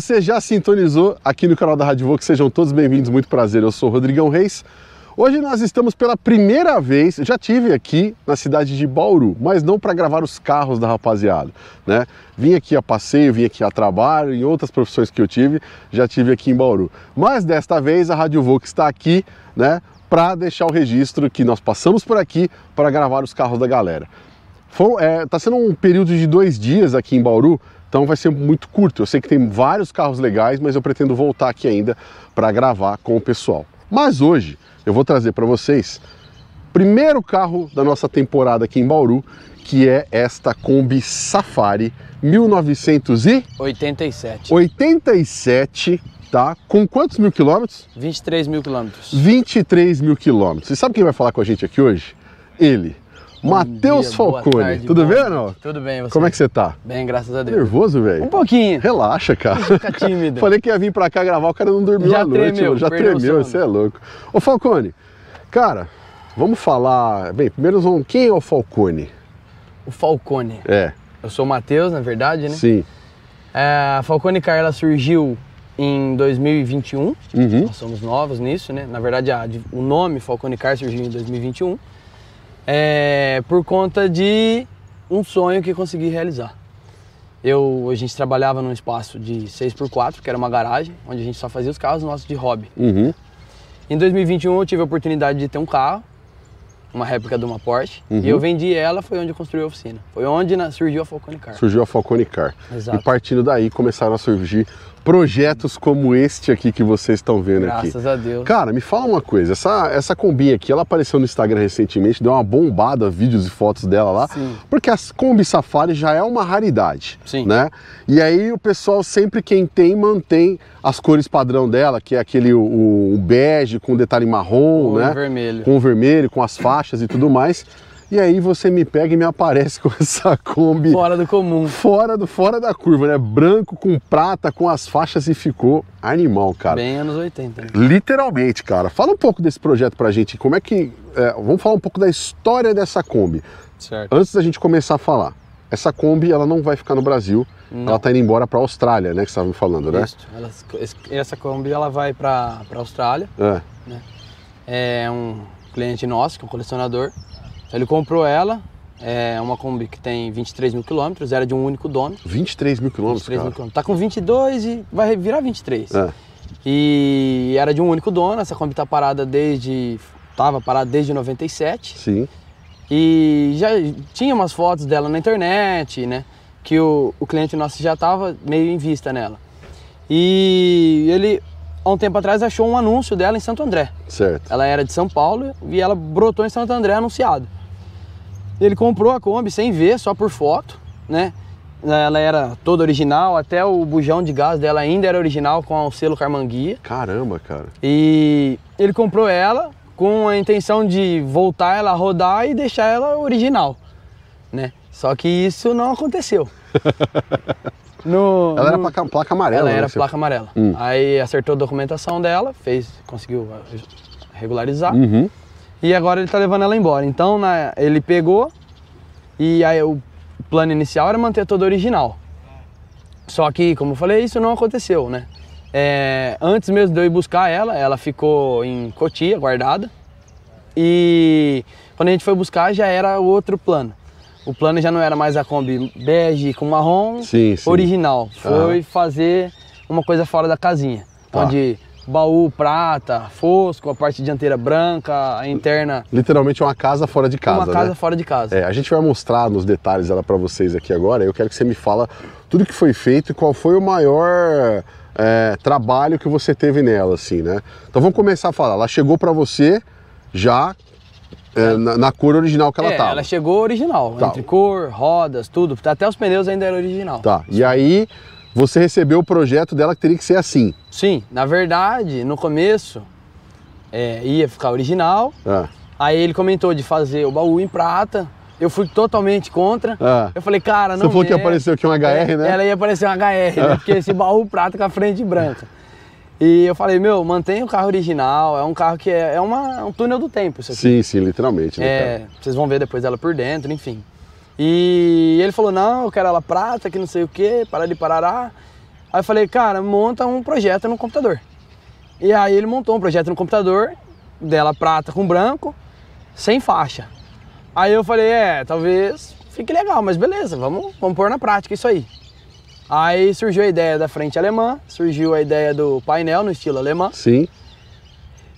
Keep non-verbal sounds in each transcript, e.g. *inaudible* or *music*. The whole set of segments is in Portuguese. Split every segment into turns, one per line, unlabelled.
você já sintonizou aqui no canal da Rádio Vox, sejam todos bem-vindos, muito prazer, eu sou o Rodrigão Reis. Hoje nós estamos pela primeira vez, já tive aqui na cidade de Bauru, mas não para gravar os carros da rapaziada, né? Vim aqui a passeio, vim aqui a trabalho e outras profissões que eu tive, já tive aqui em Bauru. Mas desta vez a Rádio Vox está aqui, né, para deixar o registro que nós passamos por aqui para gravar os carros da galera. Foi, é, tá sendo um período de dois dias aqui em Bauru, então vai ser muito curto. Eu sei que tem vários carros legais, mas eu pretendo voltar aqui ainda para gravar com o pessoal. Mas hoje eu vou trazer para vocês o primeiro carro da nossa temporada aqui em Bauru, que é esta Kombi Safari 1987. 87, tá? Com quantos mil
quilômetros? 23 mil quilômetros.
23 mil quilômetros. E sabe quem vai falar com a gente aqui hoje? Ele, Hum, Matheus Falcone. Tarde, Tudo bem, Arnaldo? Tudo bem, você? Como é que você tá?
Bem, graças a Deus.
Nervoso, velho? Um pouquinho. Relaxa, cara. *laughs* Fica tímido. Falei que ia vir pra cá gravar, o cara não dormiu já à noite. Tremeu, já tremeu, você é louco. Ô, Falcone, cara, vamos falar... Bem, primeiro vamos... Quem é o Falcone?
O Falcone. É. Eu sou o Matheus, na verdade, né? Sim. É, a Falcone Carla surgiu em 2021. Uhum. Nós somos novos nisso, né? Na verdade, a, o nome Falcone Car surgiu em 2021 é, por conta de um sonho que consegui realizar. Eu, a gente trabalhava num espaço de 6x4, que era uma garagem, onde a gente só fazia os carros nossos de hobby. Uhum. Em 2021 eu tive a oportunidade de ter um carro, uma réplica de uma Porsche, uhum. e eu vendi ela, foi onde eu construí a oficina. Foi onde surgiu a Falcone Car.
Surgiu a Falcone Car. Exato. E partindo daí começaram a surgir projetos como este aqui que vocês estão vendo Graças aqui. Graças a Deus. Cara, me fala uma coisa, essa, essa combinha aqui, ela apareceu no Instagram recentemente, deu uma bombada, vídeos e fotos dela lá, Sim. porque a Kombi Safari já é uma raridade, Sim. né? E aí o pessoal sempre quem tem, mantém as cores padrão dela, que é aquele o, o bege com detalhe marrom, com né? vermelho. Com vermelho, com as faixas e tudo mais. E aí você me pega e me aparece *laughs* com essa Kombi. Fora do comum. Fora, do, fora da curva, né? Branco com prata, com as faixas e ficou animal, cara.
Bem anos 80. Né?
Literalmente, cara. Fala um pouco desse projeto pra gente. Como é que. É, vamos falar um pouco da história dessa Kombi. Certo. Antes da gente começar a falar. Essa Kombi, ela não vai ficar no Brasil. Não. Ela tá indo embora pra Austrália, né? Que você tava me falando, né? Isso.
Ela, essa Kombi, ela vai pra, pra Austrália. É. Né? É um cliente nosso, que é um colecionador. Então, ele comprou ela, é uma Kombi que tem 23 mil quilômetros, era de um único dono. 23 mil quilômetros, cara. Tá com 22 e vai virar 23. É. E era de um único dono, essa Kombi tá parada desde... Tava parada desde 97. Sim. E já tinha umas fotos dela na internet, né? Que o, o cliente nosso já tava meio em vista nela. E ele, há um tempo atrás, achou um anúncio dela em Santo André. Certo. Ela era de São Paulo e ela brotou em Santo André anunciado. Ele comprou a Kombi sem ver, só por foto, né? Ela era toda original, até o bujão de gás dela ainda era original com o selo Carmanguia. Caramba, cara. E ele comprou ela com a intenção de voltar ela a rodar e deixar ela original, né? Só que isso não aconteceu. *laughs* No, ela no... era placa, placa amarela. Ela né, era placa amarela. Hum. Aí acertou a documentação dela, fez, conseguiu ah, regularizar. Uhum e agora ele tá levando ela embora. Então na, ele pegou e aí o plano inicial era manter todo original. Só que, como eu falei, isso não aconteceu, né? É, antes mesmo de eu ir buscar ela, ela ficou em Cotia, guardada. E quando a gente foi buscar já era outro plano. O plano já não era mais a Kombi bege com marrom sim, sim. original. Foi ah. fazer uma coisa fora da casinha. Tá. Onde baú prata, fosco, a parte dianteira branca, a interna.
Literalmente uma casa fora de casa. Uma casa né? fora de casa. É, a gente vai mostrar nos detalhes ela para vocês aqui agora. Eu quero que você me fala tudo que foi feito e qual foi o maior é, trabalho que você teve nela, assim, né? Então vamos começar a falar. Ela chegou para você já é, na, na, cor
original que ela é, tava. Ela chegou original, tá. entre cor, rodas, tudo. Até os pneus ainda era original. Tá. E aí você recebeu o projeto dela que teria que ser assim. Sim, na verdade, no começo é, ia ficar original. Ah. Aí ele comentou de fazer o baú em prata. Eu fui totalmente contra. Ah. Eu falei, cara, não. Você falou que é. apareceu aqui um HR, é, né? Ela ia aparecer um HR, ah. né? Porque esse baú prata com a frente branca. E eu falei, meu, mantém o carro original. É um carro que é, é uma, um túnel do tempo, isso aqui. Sim,
sim, literalmente. Né, é,
vocês vão ver depois ela por dentro, enfim. E ele falou, não, eu quero ela prata, que não sei o que, para de parará. Aí eu falei, cara, monta um projeto no computador. E aí ele montou um projeto no computador, dela prata com branco, sem faixa. Aí eu falei, é, talvez fique legal, mas beleza, vamos, vamos pôr na prática isso aí. Aí surgiu a ideia da frente alemã, surgiu a ideia do painel no estilo alemã. Sim.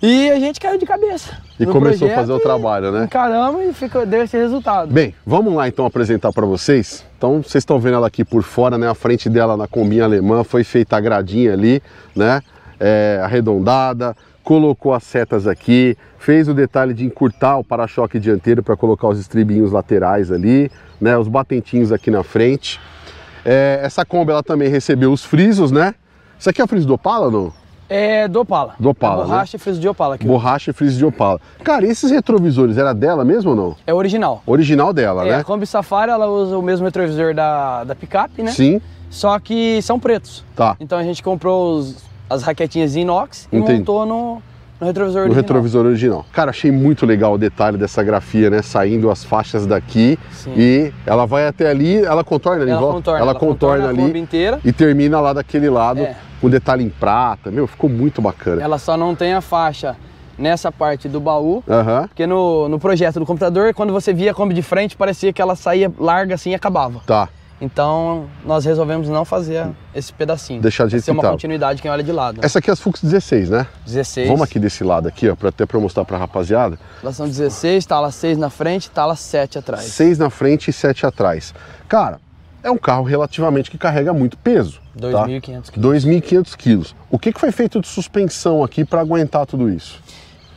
E a gente caiu de cabeça. E começou a fazer o
trabalho, né?
Caramba, e ficou, deu esse resultado.
Bem, vamos lá então apresentar para vocês. Então, vocês estão vendo ela aqui por fora, né? A frente dela na combinha alemã foi feita a gradinha ali, né? É, arredondada, colocou as setas aqui, fez o detalhe de encurtar o para-choque dianteiro para colocar os estribinhos laterais ali, né? Os batentinhos aqui na frente. É, essa Kombi ela também recebeu os frisos, né? Isso aqui é o friso do Opala, não?
É do Opala. Do
Opala. É né? borracha né? e
friso de Opala. Aqui
borracha e friso de Opala. Cara, esses retrovisores era dela mesmo ou não? É original. Original dela, é, né? A
Kombi Safari ela usa o mesmo retrovisor da, da picape, né? Sim. Só que são pretos. Tá. Então a gente comprou os, as raquetinhas inox e montou no, no retrovisor original. No
retrovisor original. Cara, achei muito legal o detalhe dessa grafia, né? Saindo as faixas daqui Sim. e ela vai até ali, ela contorna ali, ela volta. contorna, ela, ela contorna, contorna, ali inteira. e termina lá daquele lado é. com detalhe em prata. Meu, ficou muito bacana. Ela
só não tem a faixa nessa parte do baú, uhum. porque no, no projeto do computador, quando você via a Kombi de frente, parecia que ela saía larga assim e acabava. Tá. Então, nós resolvemos não fazer esse pedacinho. Deixar de jeito ser uma continuidade quem olha de lado. Essa
aqui é as Fux 16, né?
16. Vamos aqui
desse lado aqui, ó, pra, até para mostrar para a rapaziada.
Elas são 16, tala 6 na frente, tala tá 7 atrás. 6
na frente e 7 atrás. Cara, é um carro relativamente que carrega muito peso. 2.500 tá? quilos. 2.500 quilos. O que, que foi feito de suspensão aqui para aguentar tudo isso?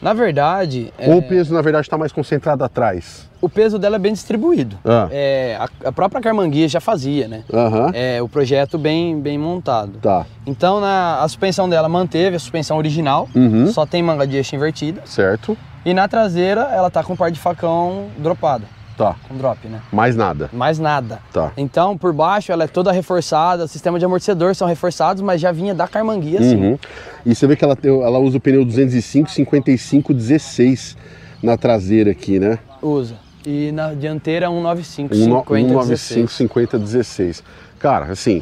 Na verdade. É, Ou é... o peso, na verdade, está mais concentrado atrás? O peso dela é bem distribuído. Ah. É, a, a, própria Carmanguia já fazia, né? Uhum. É, o projeto bem, bem montado. Tá. Então na, a suspensão dela manteve a suspensão original, uhum. só tem manga de eixo invertida. Certo. E na traseira ela tá com um par de facão dropada. Tá. Com drop, né? Mais nada. Mais nada. Tá. Então, por baixo, ela é toda reforçada, sistema de amortecedor são reforçados, mas já vinha da Carmanguia, assim.
Uhum. E você vê que ela, tem, ela usa o pneu 205, 55, 16 na traseira aqui, né?
Usa. E na dianteira 195, 50, 195,
50, 16. Cara, assim,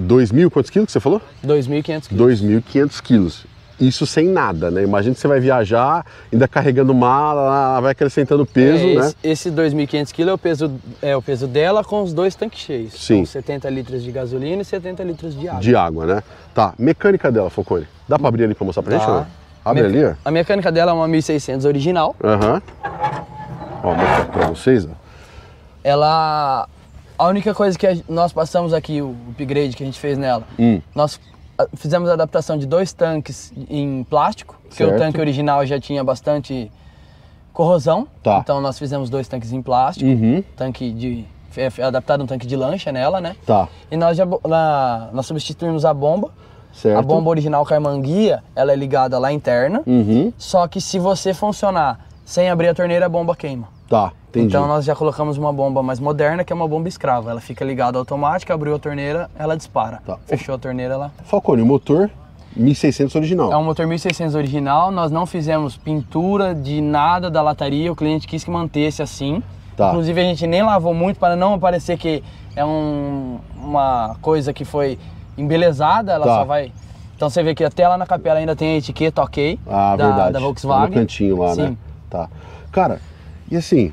2.000 quantos quilos que você falou?
2.500
quilos. 2.500 quilos. Isso sem nada, né? Imagina que você vai viajar, ainda carregando mala, vai acrescentando peso, é, né?
Esse, 2.500 kg é o peso é o peso dela com os dois tanques cheios. Então, Sim. Com 70 litros de gasolina e 70 litros de água. De
água, né? Tá. Mecânica dela, Focone. Dá para abrir ali para mostrar para tá. gente, né? Abre Meca... ali, ó.
A mecânica dela é uma 1600 original.
Aham. Uhum. Ó, vou mostrar para vocês, ó.
Ela a única coisa que nós passamos aqui, o upgrade que a gente fez nela, hum. nós fizemos a adaptação de dois tanques em plástico, porque o tanque original já tinha bastante corrosão. Tá. Então nós fizemos dois tanques em plástico, uhum. tanque de é, é adaptado um tanque de lancha nela, né? Tá. E nós já na, nós substituímos a bomba. Certo. A bomba original carmanguia, ela é ligada lá interna. Uhum. Só que se você funcionar sem abrir a torneira, a bomba queima. Tá. Entendi. Então nós já colocamos uma bomba mais moderna, que é uma bomba escrava. Ela fica ligada automática, abriu a torneira, ela dispara. Tá. Fechou a torneira, ela... Falcone, o motor 1600 original. É um motor 1600 original, nós não fizemos pintura de nada da lataria, o cliente quis que mantesse assim. Tá. Inclusive a gente nem lavou muito para não aparecer que é um, uma coisa que foi embelezada, ela tá. só vai... Então você vê que até lá na capela ainda tem a etiqueta ok ah, da, verdade. da Volkswagen. Tá no cantinho lá, né? Sim. né? Tá. Cara, e
assim,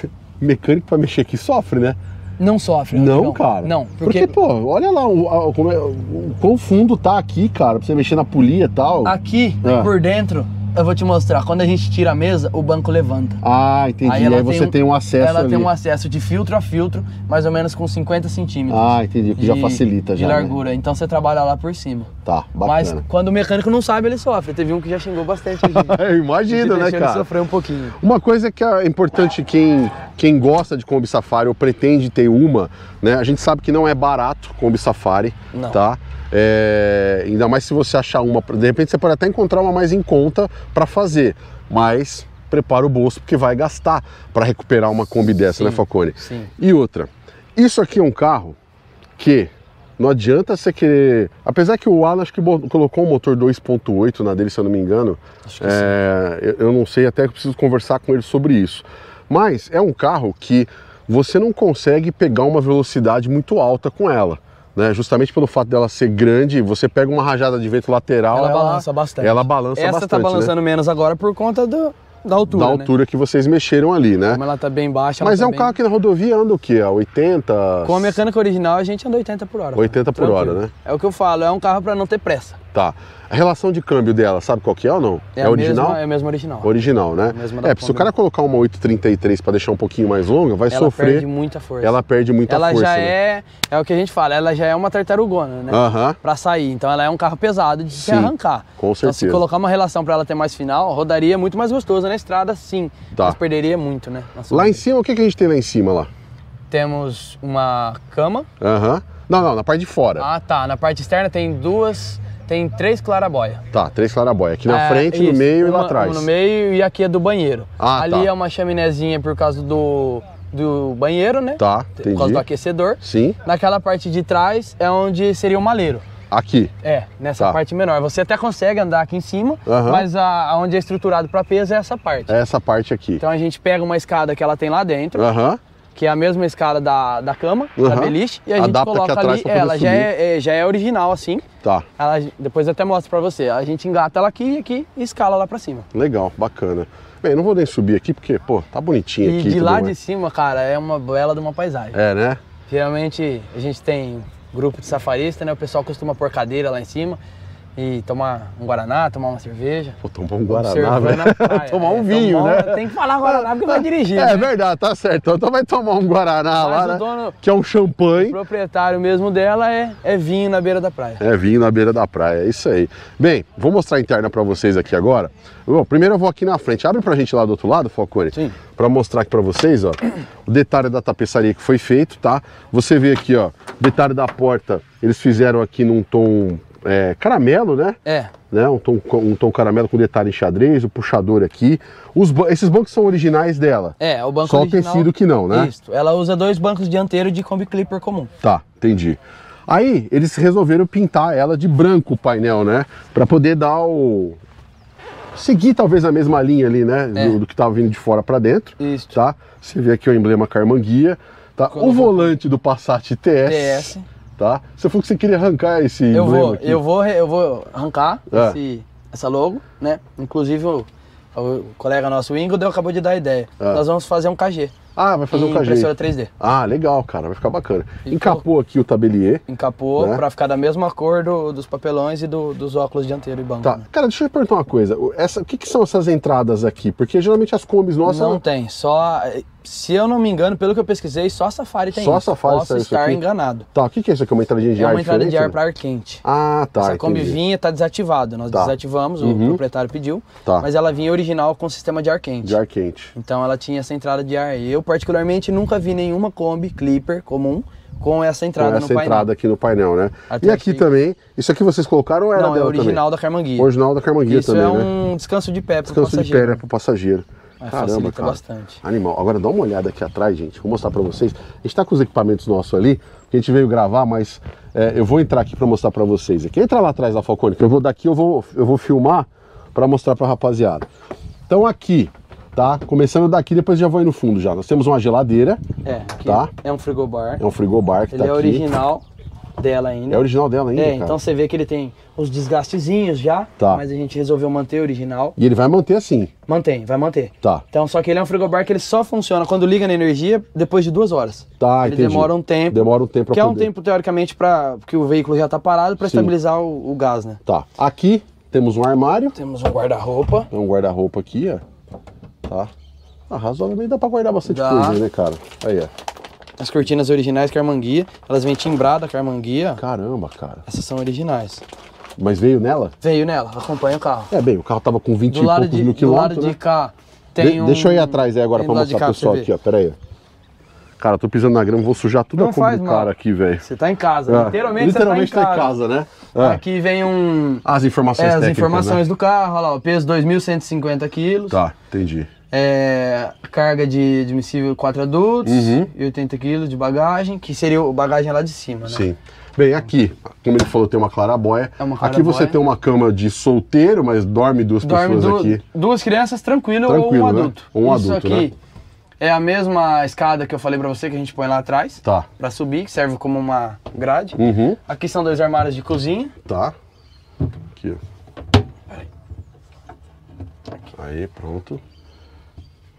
*laughs* mecânico para mexer aqui sofre, né? Não sofre. Não, não, cara. Não, porque... porque pô, olha lá o, é, o, o, quão fundo tá aqui, cara, pra você mexer na polia e tal. Aqui,
é. por dentro, eu vou te mostrar. Quando a gente tira a mesa, o banco levanta.
Ah, entendi. Aí, aí você tem um, tem um acesso Ela ali. tem um
acesso de filtro a filtro, mais ou menos com 50 centímetros. Ah, entendi. que já facilita de já. De né? largura. Né? Então você trabalha lá por cima.
Tá, bacana. Mas
quando o mecânico não sabe, ele sofre. Teve um que já xingou bastante. *laughs* Imagina, né, cara? sofreu um pouquinho.
Uma coisa que é importante quem, quem gosta de Kombi Safari ou pretende ter uma, né? A gente sabe que não é barato Kombi Safari, não. tá? É, ainda mais se você achar uma, de repente você pode até encontrar uma mais em conta para fazer, mas prepara o bolso porque vai gastar para recuperar uma Kombi dessa, né, sim, né, Falcone? Sim. E outra, isso aqui é um carro que não adianta você querer. Apesar que o Alan acho que colocou um motor 2.8 na dele, se eu não me engano. É... Eu, eu não sei, até que preciso conversar com ele sobre isso. Mas é um carro que você não consegue pegar uma velocidade muito alta com ela. Né, justamente pelo fato dela ser grande, você pega uma rajada de vento lateral. Ela, ela
balança bastante. Ela balança Essa tá bastante. Essa né? tá balançando né? menos agora por conta do, da
altura, da né? altura né? que vocês mexeram ali, né? Como
ela tá bem baixa. Mas tá é um bem... carro
que na rodovia anda o quê? A 80? Com a
mecânica original a gente anda 80 por hora. 80 cara. por Tranquilo. hora, né? É o que eu falo, é um carro para não ter pressa.
Tá. A relação de câmbio dela, sabe qual que é ou não? É, é original? Mesma, é a mesma original. Original, né? É, é se o cara colocar uma 833 para deixar um pouquinho mais longa, vai ela sofrer. Ela perde muita força. Ela perde muita ela força. Ela já né? é,
é o que a gente fala, ela já é uma tartarugona, né? Uh -huh. Para sair. Então ela é um carro pesado de sim, se arrancar.
Com certeza. Então, se colocar
uma relação para ela ter mais final, rodaria muito mais gostosa na estrada, sim. Tá. Mas perderia muito, né?
Lá em cima, o que, que a gente tem lá em cima lá?
Temos uma cama. Aham. Uh -huh. Não, não, na parte de fora. Ah, tá. Na parte externa tem duas tem três claraboia.
Tá, três claraboia. Aqui na é, frente, isso, no meio e lá atrás. No
meio e aqui é do banheiro. Ah, tá. Ali tá. é uma chaminézinha por causa do, do banheiro, né? Tá, entendi. Por causa do aquecedor. Sim. Naquela parte de trás é onde seria o maleiro. Aqui? É, nessa tá. parte menor. Você até consegue andar aqui em cima, uhum. mas a, onde é estruturado para peso é essa parte. É
essa parte aqui. Então
a gente pega uma escada que ela tem lá dentro. Aham. Uhum que é a mesma escada da, da cama, uhum. da beliche, e a Adapta gente coloca ali, ela já é, é, já é original assim. Tá. Ela, depois eu até mostro para você. A gente engata ela aqui e aqui e escala lá para cima.
Legal, bacana. Bem, não vou nem subir aqui porque, pô, tá bonitinho e aqui. E de lá mais. de
cima, cara, é uma bela de uma paisagem. É, né? Geralmente a gente tem grupo de safarista, né? O pessoal costuma pôr cadeira lá em cima e tomar um guaraná, tomar uma cerveja. Pô, tomar um guaraná, velho. *laughs* tomar um é, vinho, tomar, né? Tem que falar guaraná ah, porque vai é, dirigir. É, né? é verdade, tá certo. Então vai tomar um guaraná Mas lá, né? dono, né?
que é um champanhe.
O proprietário mesmo dela é, é vinho na beira da praia.
É vinho na beira da praia, é isso aí. Bem, vou mostrar a interna para vocês aqui agora. Bom, primeiro eu vou aqui na frente. Abre pra gente lá do outro lado, Falcone. Sim. Pra mostrar aqui pra vocês, ó, o detalhe da tapeçaria que foi feito, tá? Você vê aqui, ó, detalhe da porta, eles fizeram aqui num tom é, caramelo, né? É. Né? Um, tom, um tom caramelo com detalhe em xadrez, o puxador aqui. Os, esses bancos são originais dela?
É, o banco Só original... Só tecido que não, né? Isso. Ela usa dois bancos dianteiro de Kombi Clipper comum.
Tá, entendi. Aí eles resolveram pintar ela de branco o painel, né? Para poder dar o, seguir talvez a mesma linha ali, né? É. Do, do, que estava vindo de fora para dentro. Isso. Tá? Você vê aqui o emblema Carmanguia. Tá? o volante do Passat TS. TS tá? Você falou que você queria arrancar esse eu vou, aqui. Eu
vou, eu vou arrancar é. esse, essa logo, né? Inclusive o, o colega nosso, o Ingo, acabou de dar a ideia. É. Nós vamos fazer um KG. Ah, vai fazer um cajete. impressora 3D.
Ah, legal, cara, vai ficar bacana. E Encapou aqui o tabelier.
Encapou né? para ficar da mesma cor do, dos papelões e do, dos óculos dianteiro e banco. Tá, né? cara, deixa
eu te perguntar uma coisa. Essa, o que, que, são essas entradas aqui? Porque geralmente as combis nossas... Não, não
tem, só... Se eu não me engano, pelo que eu pesquisei, só Safari tem só isso. Safari Posso estar aqui? enganado.
Tá, o que, que é isso aqui? Uma entrada de ar É uma entrada de ar para ar quente. Ah, tá. Essa Kombi vinha,
tá desativada. Nós tá. desativamos, uhum. o proprietário pediu. Tá. Mas ela vinha original com sistema de ar quente. De ar quente. Então ela tinha essa entrada de ar. Eu eu particularmente nunca vi nenhuma Kombi Clipper comum com essa entrada com essa entrada painel.
aqui no painel, né? Até e aqui também, isso aqui vocês colocaram ou era Não, é dela é original também? da
Carmanguia. Original da Carmanguia isso também, é né? um né? descanso de pé para o passageiro. Descanso de pé
para passageiro.
É, Caramba, cara. bastante. Animal.
Agora dá uma olhada aqui atrás, gente. Vou mostrar para vocês. A gente está com os equipamentos nossos ali, que a gente veio gravar, mas é, eu vou entrar aqui para mostrar para vocês. Aqui entra lá atrás da Falcone, que eu vou daqui, eu vou, eu vou filmar para mostrar para a rapaziada. Então aqui, tá? Começando daqui, depois já vou ir no fundo já. Nós temos uma geladeira,
é, tá? É um frigobar. É um
frigobar que Ele é tá é original
dela ainda. É original dela ainda, É, cara. então você vê que ele tem os desgastezinhos já, Tá. mas a gente resolveu manter o original. E ele vai manter assim, Mantém, vai manter. tá? Então, só que ele é um frigobar que ele só funciona quando liga na energia depois de duas horas. Tá, ele entendi. demora um tempo. Demora um tempo pra que é um tempo, teoricamente, para que o veículo já tá parado para Sim. estabilizar o, o gás, né? Tá. Aqui temos um armário, Temos um guarda-roupa. é um guarda-roupa aqui, ó. Tá? Ah, razoavelmente dá pra guardar bastante dá. coisa, né, cara? Aí, ó. As cortinas originais Carmanguia, elas vêm timbrada Carmanguia. Caramba, cara. Essas são originais. Mas veio nela? Veio nela, acompanha o carro. É, bem, o carro tava com 20 do e poucos de, mil quilômetros. Do lado né? de cá tem de, um... Deixa eu ir atrás aí agora pra mostrar pro pessoal aqui, ó.
Pera aí. Cara, tô pisando na grama, vou sujar tudo não a faz, do cara aqui, velho. Você
tá em casa, é. literalmente, tá literalmente você tá em casa. Tá em casa né? É. Aqui vem um...
As informações é, as informações né? do
carro, olha lá, o peso 2.150 quilos. Tá, entendi é, carga de admissível 4 adultos uhum. e 80 quilos de bagagem, que seria o bagagem lá de cima, né?
Sim. Bem, aqui, como ele falou, tem uma clarabóia. É uma Aqui você tem uma cama de solteiro, mas dorme duas dorme pessoas du aqui.
Duas crianças, tranquilo, tranquilo ou um né? adulto. Ou um Isso adulto, né? aqui né? é a mesma escada que eu falei para você que a gente põe lá atrás. Tá. Pra subir, que serve como uma grade. Uhum. Aqui são dois armários de cozinha.
Tá. Aqui, ó. Aí, pronto.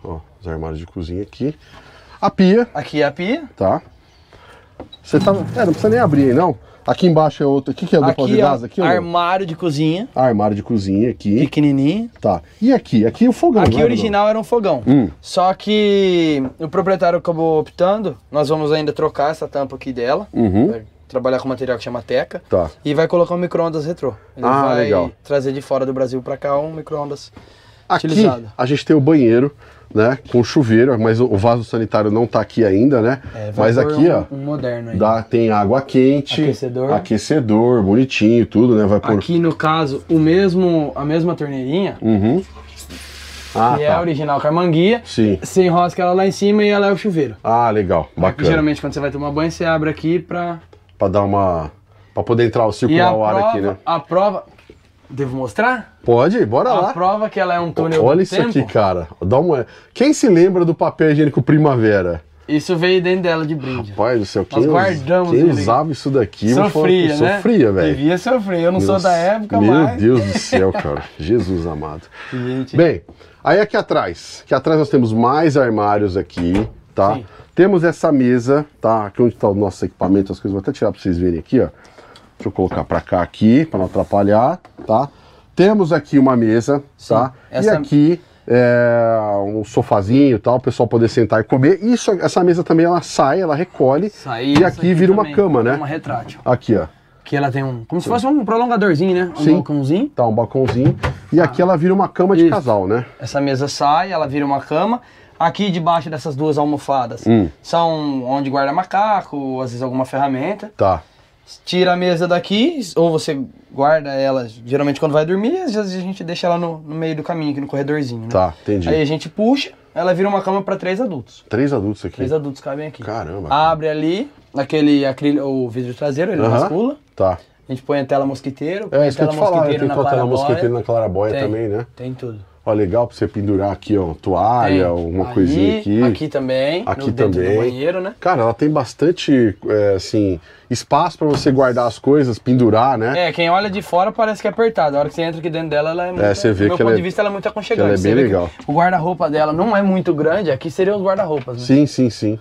Ó, os armários de cozinha aqui. A pia.
Aqui é a pia.
Tá. Você tá. É, não precisa nem abrir aí, não. Aqui embaixo é outro. O que, que é o depósito de é gás aqui?
Armário de cozinha.
Armário de cozinha aqui. Pequenininho. Tá. E aqui? Aqui é o fogão. Aqui o né, original
não? era um fogão. Hum. Só que o proprietário acabou optando. Nós vamos ainda trocar essa tampa aqui dela. Uhum. Trabalhar com material que chama teca. Tá. E vai colocar um micro-ondas retrô. Ele ah, vai legal. trazer de fora do Brasil para cá um micro-ondas Aqui
a gente tem o banheiro, né? Com chuveiro, mas o vaso sanitário não está aqui ainda, né? É, mas aqui, um, ó. Um moderno Dá, tem água quente. Aquecedor. Aquecedor, bonitinho, tudo, né? Vai por... Aqui,
no caso, o mesmo, a mesma torneirinha. Uhum. Ah, que é tá. é a original carmanguia. Sim. Você enrosca ela lá em cima e ela é o chuveiro. Ah, legal. Bacana. Aqui, geralmente quando você vai tomar banho, você abre aqui pra. Pra dar
uma. Pra poder entrar, circular o ar prova, aqui, né?
A prova, Devo mostrar?
Pode, bora a lá. A prova
que ela é um túnel Olha isso tempo. aqui,
cara. Dá uma... Quem se lembra do papel higiênico Primavera?
Isso veio dentro dela de brinde. Rapaz do céu, quem, Nós guardamos quem usava
isso daqui? Sofria, né? Sofria, velho. Devia
sofrer, eu não sou da época, meu mas... Meu Deus do céu, cara.
*laughs* Jesus amado. Gente. Bem, aí aqui atrás. Aqui atrás nós temos mais armários aqui, tá? Sim. Temos essa mesa, tá? Aqui onde está o nosso equipamento, as coisas. Vou até tirar para vocês verem aqui, ó. Deixa eu colocar para cá aqui, para não atrapalhar, tá? Temos aqui uma mesa, tá? Sim, tá? E aqui é, um sofazinho e tal, o pessoal poder sentar e comer. Isso, essa mesa também ela sai, ela recolhe Saí, e aqui, aqui vira uma cama, né? Uma retrátil. Aqui, ó.
Que ela tem um. Como Sim. se fosse um prolongadorzinho, né? Um Sim.
balcãozinho. Tá, um balcãozinho. E ah. aqui ela vira uma cama de Isso. casal, né?
Essa mesa sai, ela vira uma cama. Aqui debaixo dessas duas almofadas hum. são onde guarda macaco, às vezes alguma ferramenta. Tá tira a mesa daqui, ou você guarda ela, geralmente quando vai dormir, às vezes a gente deixa ela no, no meio do caminho, aqui no corredorzinho, né? Tá, entendi. Aí a gente puxa, ela vira uma cama para três adultos. Três adultos aqui? Três adultos cabem aqui. Caramba. Cara. Abre ali, aquele acrílico, o vidro traseiro, ele uhum. bascula. Tá. A gente põe a tela mosquiteiro, é, põe a tela mosquiteira falar, na tela mosquiteiro na
clarabóia também,
né? Tem tudo.
Ó, legal pra você pendurar aqui, ó, toalha, tem. uma Aí, coisinha aqui. Aqui
também. Aqui também. banheiro,
né? Cara, ela tem bastante, é, assim, espaço para você guardar as coisas, pendurar, né?
É, quem olha de fora parece que é apertado. A hora que você entra aqui dentro dela, ela é, é muito. É, você vê do meu que ponto é, de vista, ela é muito aconchegante. Ela é bem legal. O guarda-roupa dela não é muito grande, aqui seriam os guarda-roupas, né? Sim, sim, sim.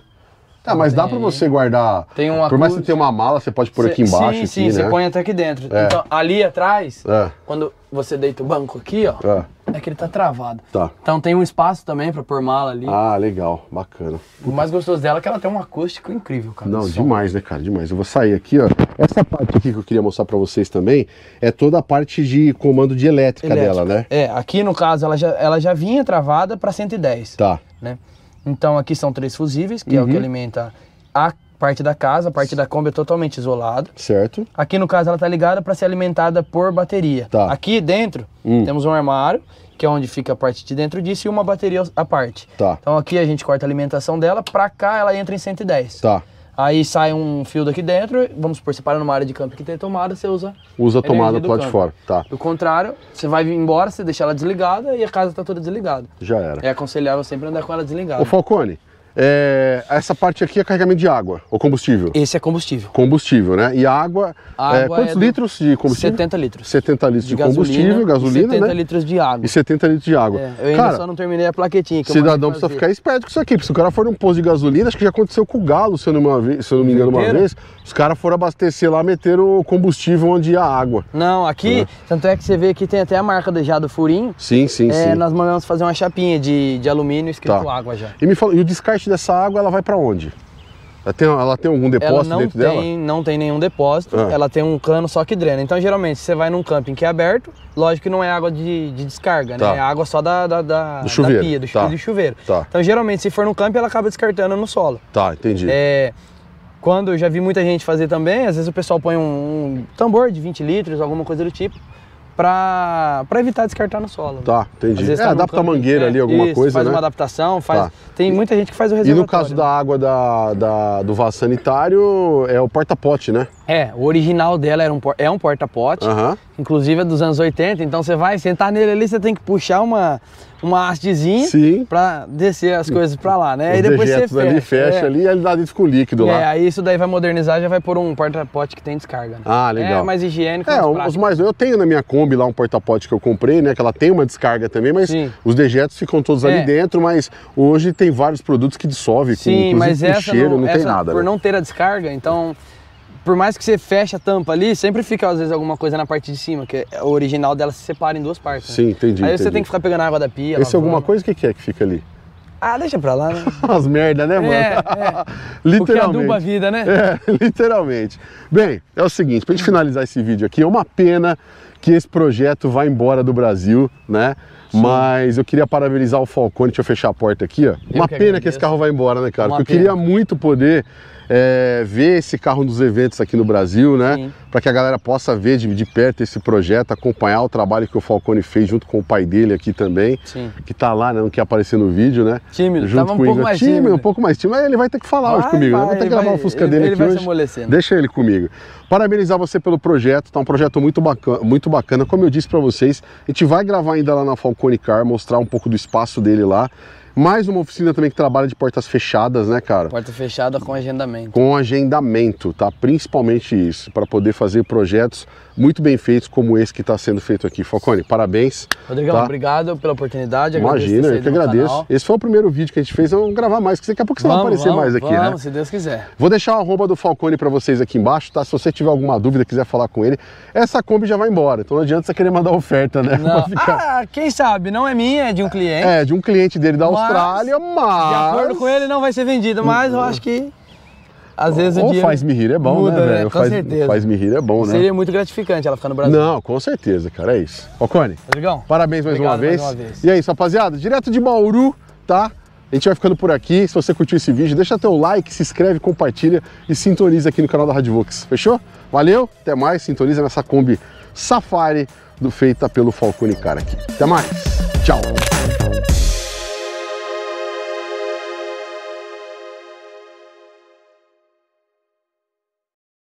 Tá, mas dá para você guardar. Tem um Por mais que você tenha
uma mala, você pode pôr cê, aqui embaixo. Sim, aqui, sim, né? você põe até aqui dentro. É. Então,
ali atrás, é. quando você deita o banco aqui, ó, é, é que ele tá travado. Tá. Então tem um espaço também para pôr mala ali. Ah, legal, bacana. O mais gostoso dela é que ela tem um acústico incrível, cara. Não,
demais, né, cara? Demais. Eu vou sair aqui, ó. Essa parte aqui que eu queria mostrar para vocês também é toda a parte de comando de elétrica, elétrica, dela, né?
É, aqui no caso ela já, ela já vinha travada para 110. Tá. Né? Então aqui são três fusíveis, que uhum. é o que uhum. alimenta a parte da casa, a parte da Kombi é totalmente isolada. Certo. Aqui no caso ela tá ligada para ser alimentada por bateria. Tá. Aqui dentro hum. temos um armário, que é onde fica a parte de dentro disso, e uma bateria à parte. Tá. Então aqui a gente corta a alimentação dela, para cá ela entra em 110. Tá. Aí sai um fio daqui dentro, vamos supor, você para numa área de campo que tem tomada, você usa. Usa a tomada do lado de fora, tá. Do contrário, você vai embora, você deixa ela desligada e a casa tá toda desligada. Já era. É aconselhável sempre andar com ela desligada. Ô
Falcone, é, essa parte aqui é carregamento de água ou combustível? Esse é combustível. Combustível, né? E água, é, água é, quantos é litros de combustível? 70 litros. 70 litros de, de combustível, gasolina, 70 né? litros de água. E 70 litros de água. É, eu ainda só
não terminei a plaquetinha. cidadão precisa ficar esperto com isso aqui, porque se o
cara for num posto de gasolina, acho que já aconteceu com o Galo, se eu não, me, se eu não me engano, uma vez, os caras foram abastecer
lá, meteram
o combustível onde ia a água.
Não, aqui, uhum. tanto é que você vê que tem até a marca já do furinho. Sim, sim, é, sim. Nós mandamos fazer uma chapinha de, de alumínio escrito tá. água já. E me falou, e o
descarte parte dessa água ela vai para onde? Ela tem, ela tem algum depósito dentro tem, dela?
Não tem nenhum depósito, ah. ela tem um cano só que drena. Então, geralmente, você vai num camping que é aberto, lógico que não é água de, de descarga, né? tá. né? É água só da, da, da, do chuveiro. da pia, do, tá. do chuveiro. Tá. Então, geralmente, se for num camping, ela acaba descartando no solo. Tá, entendi. É, quando eu já vi muita gente fazer também, às vezes o pessoal põe um, um tambor de 20 litros, alguma coisa do tipo, para evitar descartar no solo. Né? Tá, entendi. É, tá adapta a mangueira ali, alguma isso, coisa, faz né? uma adaptação, faz... Tá. Tem muita gente que
faz o reservatório. E no caso né? da água da, da, do vaso sanitário, é o porta-pote, né?
É, o original dela era um, é um porta-pote. Uhum inclusive é dos anos 80, então você vai sentar nele ali, você tem que puxar uma, uma hastezinha para descer as coisas para lá, né? Os e depois você fecha. ali, fecha é. ali e ele dá fica o líquido é, lá. É, aí isso daí vai modernizar, já vai por um porta-pote que tem descarga. Né?
Ah, legal. É mais higiênico. É, mais os mais eu tenho na minha Kombi lá um porta-pote que eu comprei, né, que ela tem uma descarga também, mas Sim. os dejetos ficam todos é. ali dentro, mas hoje tem vários produtos que dissolve, Sim, com, mas essa cheiro, não, não tem essa, nada. Por né?
não ter a descarga, então por mais que você feche a tampa ali, sempre fica às vezes alguma coisa na parte de cima, que é o original dela se separa em duas partes. Né? Sim, entendi. Aí entendi. você tem que ficar pegando a água da pia. Esse é alguma
coisa, o que é que fica ali?
Ah, deixa pra lá, né? *laughs* As merda, né, mano? É, é. *laughs* literalmente. O aduba a vida, né? É,
*laughs* literalmente. Bem, é o seguinte, pra gente finalizar esse vídeo aqui, é uma pena que esse projeto vai embora do Brasil, né? Sim. Mas eu queria parabenizar o Falcone, deixa eu fechar a porta aqui, ó. uma que pena agradeço. que esse carro vai embora, né, cara? Uma Porque pena. eu queria muito poder é, ver esse carro nos eventos aqui no Brasil, né? Para que a galera possa ver de, de, perto esse projeto, acompanhar o trabalho que o Falcone fez junto com o pai dele aqui também, Sim. que tá lá, né? Não quer aparecer no vídeo, né? Tímido, junto tava um pouco mais tímido, tímido. Um pouco mais tímido, mas ele vai ter que falar vai, hoje comigo. Né? Vai, eu vou ter que gravar o Fusca ele, dele ele aqui hoje. Amolecendo. Deixa ele comigo. Parabenizar você pelo projeto, tá um projeto muito bacana, muito bacana. Como eu disse para vocês, a gente vai gravar ainda lá na Falcone Car, mostrar um pouco do espaço dele lá. Mais uma oficina também que trabalha de portas fechadas, né, cara?
Porta fechada com agendamento.
Com agendamento, tá? Principalmente isso, para poder fazer projetos muito bem feitos como esse que está sendo feito aqui. Falcone, parabéns. Rodrigão, tá?
obrigado pela oportunidade. Imagina, eu que agradeço. Canal.
Esse foi o primeiro vídeo que a gente fez, vamos gravar mais, que daqui a pouco você vamos, vai aparecer vamos, mais aqui, vamos, né? se Deus quiser. Vou deixar a arroba do Falcone para vocês aqui embaixo, tá? Se você tiver alguma dúvida, quiser falar com ele, essa Kombi já vai embora. Então não adianta você querer mandar oferta, né? Não. *laughs* Ficar...
Ah, quem sabe? Não é minha, é de um cliente. É,
de um cliente dele
da Mas... Austrália, mas. De acordo com ele, não vai ser vendido, mas eu acho que.
Às vezes Ou o dinheiro faz-me rir é bom, muda, né, né? velho? Com faz, certeza. Faz-me rir é bom, né? Seria
muito gratificante ela ficar no Brasil. Não,
com certeza, cara, é isso. Ô, Cone, Rodrigão, parabéns mais, uma mais, uma vez. E é isso, rapaziada, direto de Bauru, tá? A gente vai ficando por aqui. Se você curtiu esse vídeo, deixa teu like, se inscreve, compartilha e sintoniza aqui no canal da Radvox. Fechou? Valeu, até mais. Sintoniza nessa Kombi Safari do feita pelo Falcone Cara aqui.
Até mais. Tchau.